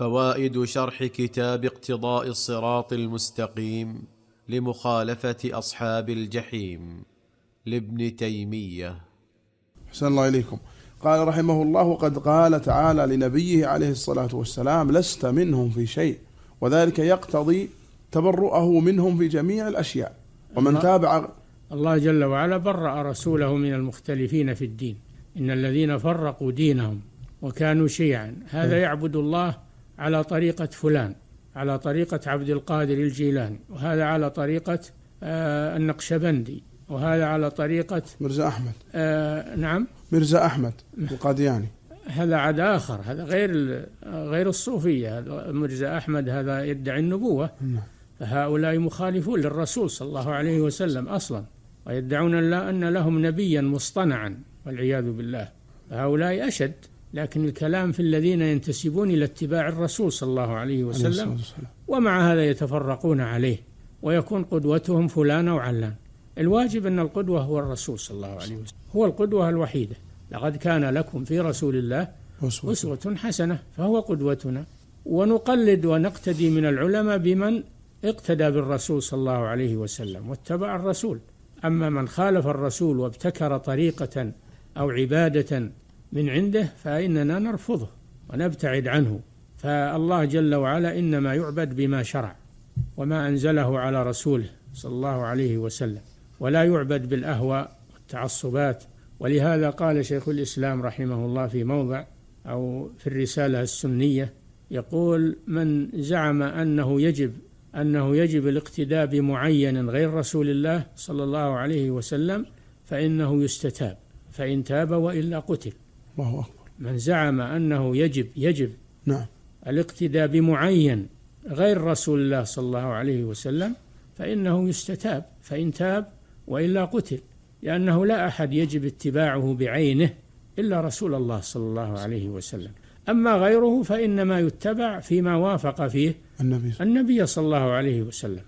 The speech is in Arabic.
فوائد شرح كتاب اقتضاء الصراط المستقيم لمخالفه اصحاب الجحيم لابن تيميه احسن الله اليكم قال رحمه الله قد قال تعالى لنبيه عليه الصلاه والسلام لست منهم في شيء وذلك يقتضي تبرؤه منهم في جميع الاشياء ومن تابع الله جل وعلا برأ رسوله من المختلفين في الدين إن الذين فرقوا دينهم وكانوا شيعا هذا يعبد الله على طريقة فلان على طريقة عبد القادر الجيلاني وهذا على طريقة آه، النقشبندي وهذا على طريقة مرزا أحمد آه، نعم مرزا أحمد القادياني هذا عاد آخر هذا غير غير الصوفية مرزا أحمد هذا يدعي النبوة نعم. فهؤلاء مخالفون للرسول صلى الله عليه وسلم أصلا ويدعون أن لهم نبيا مصطنعا والعياذ بالله هؤلاء أشد لكن الكلام في الذين ينتسبون إلى اتباع الرسول صلى الله عليه وسلم عليه ومع هذا يتفرقون عليه ويكون قدوتهم فلان أو علان الواجب أن القدوة هو الرسول صلى الله عليه وسلم هو القدوة الوحيدة لقد كان لكم في رسول الله أسوة حسنة فهو قدوتنا ونقلد ونقتدي من العلماء بمن اقتدى بالرسول صلى الله عليه وسلم واتبع الرسول أما من خالف الرسول وابتكر طريقة أو عبادة من عنده فإننا نرفضه ونبتعد عنه فالله جل وعلا إنما يعبد بما شرع وما أنزله على رسوله صلى الله عليه وسلم ولا يعبد بالأهواء والتعصبات ولهذا قال شيخ الإسلام رحمه الله في موضع أو في الرسالة السنية يقول من زعم أنه يجب أنه يجب الاقتداء بمعين غير رسول الله صلى الله عليه وسلم فإنه يستتاب فإن تاب وإلا قتل الله أكبر من زعم أنه يجب يجب نعم الاقتداء بمعين غير رسول الله صلى الله عليه وسلم فإنه يستتاب فإن تاب وإلا قتل لأنه لا أحد يجب اتباعه بعينه إلا رسول الله صلى الله عليه وسلم أما غيره فإنما يتبع فيما وافق فيه النبي, النبي صلى الله عليه وسلم